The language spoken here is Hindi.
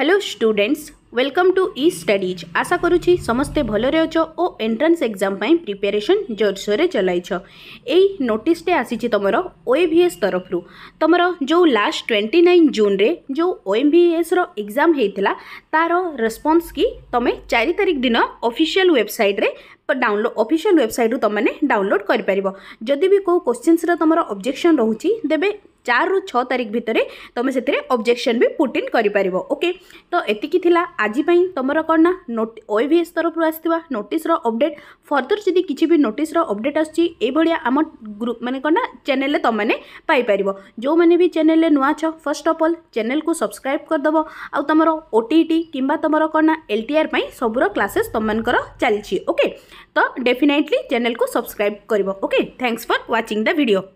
hello students welcome to E studies ଆଶା କରୁଛି ସମସ୍ତେ ଭଲରେ ଅଛ ଓ ଏଣ୍ଟ୍ରାନ୍ସ ଏକ୍ଜାମ୍ ପାଇଁ ପ୍ରିପାରେସନ୍ ଜୋରସୋରରେ ଚଲାଇଛ ଏଇ ନୋଟିସ୍ଟେ ଆସିଛି ତୁମର ଓଏଭିଏସ୍ ତରଫରୁ ତୁମର ଯେଉଁ ଲାଷ୍ଟ ଟ୍ୱେଣ୍ଟି ନାଇନ୍ ଜୁନ୍ରେ ଯେଉଁ ଓଏମ୍ଭିଏସ୍ର ଏକ୍ଜାମ୍ ହେଇଥିଲା ତା'ର ରେସ୍ପନ୍ସ କି ତୁମେ ଚାରି ତାରିଖ ଦିନ ଅଫିସିଆଲ୍ ୱେବସାଇଟ୍ରେ ଡାଉନଲୋଡ଼ ଅଫିସିଆଲ୍ ୱେବସାଇଟ୍ରୁ ତୁମମାନେ ଡାଉନଲୋଡ଼ କରିପାରିବ ଯଦି ବି କେଉଁ କୋଶ୍ଚିନ୍ସର ତୁମର ଅବଜେକ୍ସନ୍ ରହୁଛି ତେବେ चार रु छिख भितर तुम्हें से अब्जेक्शन भी पुटिन ओके तो ये आजपाई तुम कौन ना नोट ओएस तरफ आसवा नोटिस अबडेट फर्दर जी कि भी नोटिस अबडेट आसिया आम ग्रुप मैंने कौन ना चेल तुमने पापर जो मैंने भी चेल नुआ छ फर्स्ट अफ अल चेल को सब्सक्राइब करदेव आउ तुम ओटी टी कि तुम कौन ना एल टी आर पर सबुर क्लासेस तुमकर चलिए ओके तो डेफिनेटली चेल को सब्सक्राइब करके थैंक्स फर व्वाचिंग द